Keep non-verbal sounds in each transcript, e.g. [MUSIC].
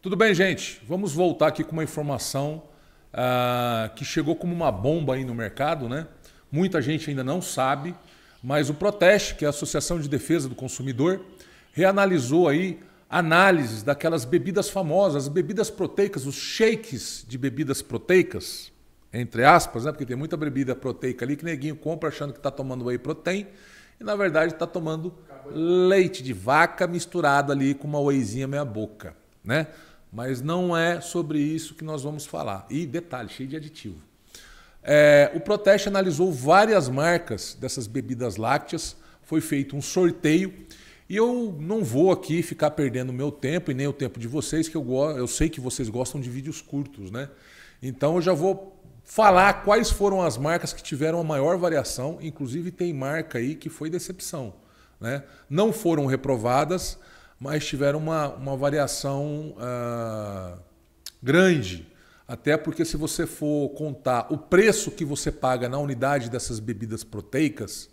Tudo bem, gente? Vamos voltar aqui com uma informação ah, que chegou como uma bomba aí no mercado, né? Muita gente ainda não sabe, mas o Proteste, que é a Associação de Defesa do Consumidor, reanalisou aí análises daquelas bebidas famosas, as bebidas proteicas, os shakes de bebidas proteicas, entre aspas, né? Porque tem muita bebida proteica ali que neguinho compra achando que está tomando whey protein e na verdade está tomando leite de vaca misturado ali com uma wheyzinha meia boca, né? Mas não é sobre isso que nós vamos falar. E detalhe, cheio de aditivo. É, o Proteste analisou várias marcas dessas bebidas lácteas, foi feito um sorteio. E eu não vou aqui ficar perdendo meu tempo e nem o tempo de vocês, que eu, eu sei que vocês gostam de vídeos curtos, né? Então eu já vou falar quais foram as marcas que tiveram a maior variação, inclusive tem marca aí que foi decepção. Né? Não foram reprovadas, mas tiveram uma, uma variação uh, grande. Até porque, se você for contar o preço que você paga na unidade dessas bebidas proteicas,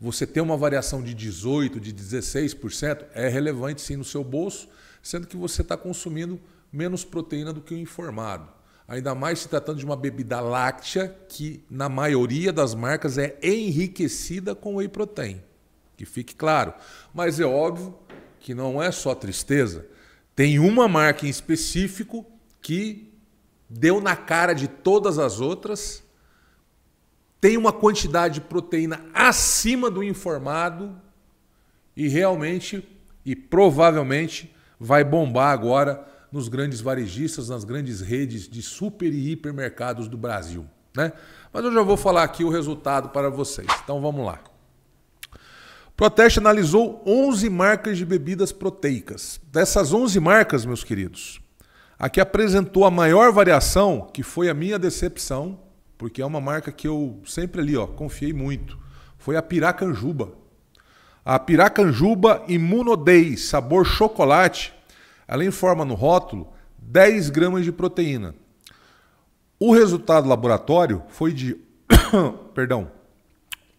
você ter uma variação de 18%, de 16% é relevante sim no seu bolso, sendo que você está consumindo menos proteína do que o informado. Ainda mais se tratando de uma bebida láctea que, na maioria das marcas, é enriquecida com whey protein. Que fique claro. Mas é óbvio que não é só tristeza, tem uma marca em específico que deu na cara de todas as outras, tem uma quantidade de proteína acima do informado e realmente e provavelmente vai bombar agora nos grandes varejistas, nas grandes redes de super e hipermercados do Brasil, né? Mas eu já vou falar aqui o resultado para vocês. Então vamos lá. Proteste analisou 11 marcas de bebidas proteicas. Dessas 11 marcas, meus queridos, a que apresentou a maior variação, que foi a minha decepção, porque é uma marca que eu sempre ali, ó, confiei muito, foi a Piracanjuba. A Piracanjuba Imunodei, sabor chocolate, ela informa no rótulo 10 gramas de proteína. O resultado laboratório foi de, [COUGHS] perdão,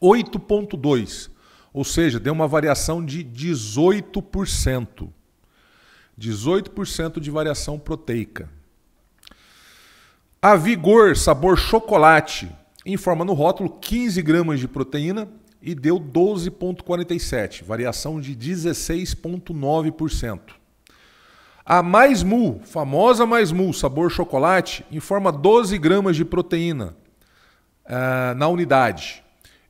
8.2 ou seja, deu uma variação de 18%. 18% de variação proteica. A Vigor sabor chocolate informa no rótulo 15 gramas de proteína e deu 12,47, variação de 16,9%. A Mais Mu, famosa Mais Mu, sabor chocolate, informa 12 gramas de proteína uh, na unidade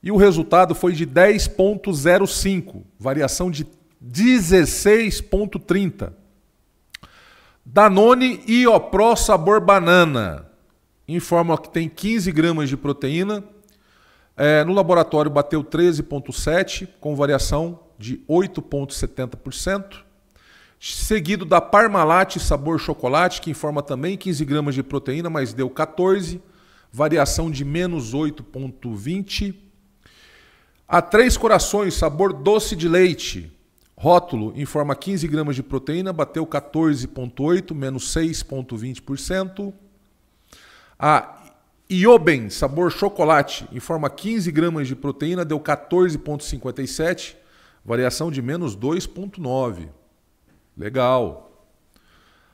e o resultado foi de 10,05, variação de 16,30. Danone Iopro sabor banana informa que tem 15 gramas de proteína. É, no laboratório bateu 13,7, com variação de 8,70%. Seguido da Parmalat sabor chocolate, que informa também 15 gramas de proteína, mas deu 14, variação de menos 8,20%. A Três Corações, sabor doce de leite. Rótulo informa 15 gramas de proteína, bateu 14,8, menos 6,20%. A Ioben, sabor chocolate, informa 15 gramas de proteína, deu 14,57, variação de menos 2,9. Legal.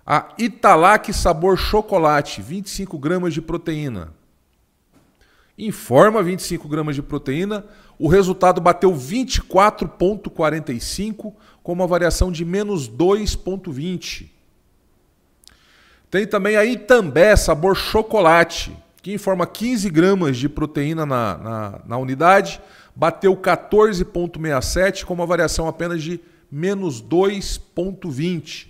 A Italac, sabor chocolate, 25 gramas de proteína, Informa 25 gramas de proteína. O resultado bateu 24,45 com uma variação de menos 2,20. Tem também a Itambé sabor chocolate, que informa 15 gramas de proteína na, na, na unidade. Bateu 14,67 com uma variação apenas de menos 2,20.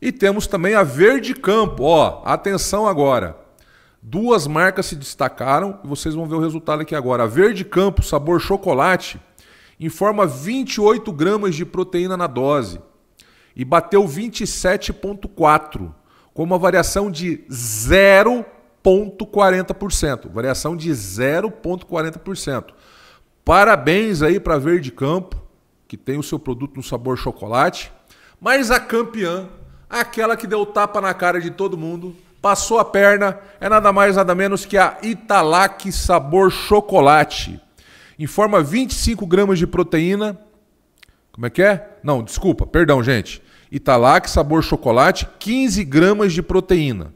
E temos também a Verde Campo. Ó, atenção agora. Duas marcas se destacaram e vocês vão ver o resultado aqui agora. A Verde Campo, sabor chocolate, informa 28 gramas de proteína na dose e bateu 27,4, com uma variação de 0,40%. Variação de 0,40%. Parabéns aí para Verde Campo, que tem o seu produto no sabor chocolate. Mas a campeã, aquela que deu tapa na cara de todo mundo, Passou a perna, é nada mais nada menos que a Italac Sabor Chocolate. Informa 25 gramas de proteína. Como é que é? Não, desculpa, perdão, gente. Italac Sabor Chocolate, 15 gramas de proteína.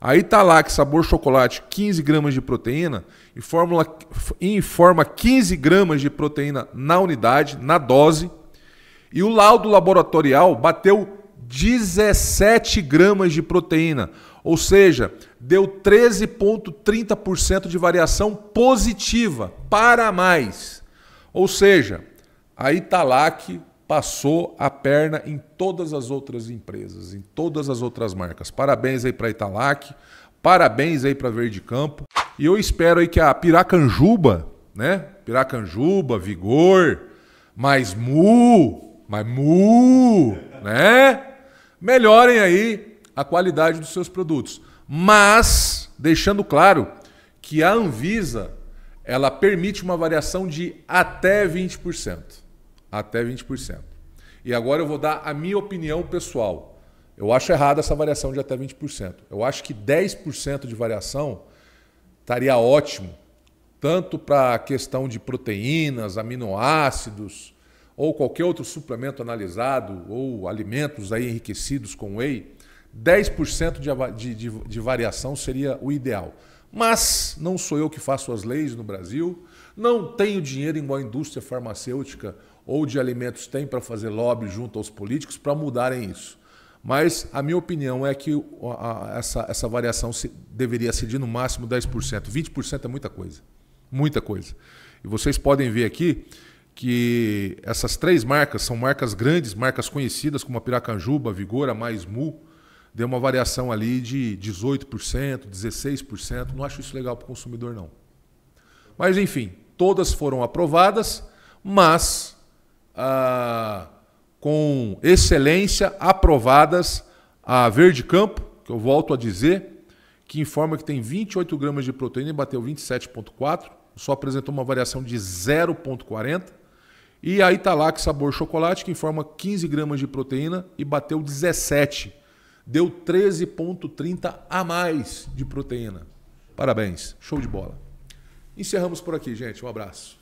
A Italac Sabor Chocolate, 15 gramas de proteína e, fórmula, informa 15 gramas de proteína na unidade, na dose. E o laudo laboratorial bateu 17 gramas de proteína. Ou seja, deu 13,30% de variação positiva para mais. Ou seja, a Italac passou a perna em todas as outras empresas, em todas as outras marcas. Parabéns aí para a Italac, parabéns aí para Verde Campo. E eu espero aí que a Piracanjuba, né? Piracanjuba, Vigor, mais Mu, mais Mu, né? Melhorem aí a qualidade dos seus produtos. Mas, deixando claro que a Anvisa ela permite uma variação de até 20%. Até 20%. E agora eu vou dar a minha opinião pessoal. Eu acho errada essa variação de até 20%. Eu acho que 10% de variação estaria ótimo, tanto para a questão de proteínas, aminoácidos, ou qualquer outro suplemento analisado, ou alimentos aí enriquecidos com whey. 10% de, de, de, variação seria o ideal. Mas não sou eu que faço as leis no Brasil, não tenho dinheiro igual a indústria farmacêutica ou de alimentos tem para fazer lobby junto aos políticos para mudarem isso. Mas a minha opinião é que a, a, essa, essa variação se, deveria ser de no máximo 10%. 20% é muita coisa. Muita coisa. E vocês podem ver aqui que essas três marcas são marcas grandes, marcas conhecidas como a Piracanjuba, Vigora, Mais Mu, deu uma variação ali de 18%, 16%. Não acho isso legal para o consumidor, não. Mas, enfim, todas foram aprovadas, mas ah, com excelência aprovadas a Verde Campo, que eu volto a dizer, que informa que tem 28 gramas de proteína e bateu 27,4, só apresentou uma variação de 0,40. E a Italac Sabor Chocolate, que informa 15 gramas de proteína e bateu 17 deu 13,30 a mais de proteína. Parabéns, show de bola. Encerramos por aqui, gente. Um abraço.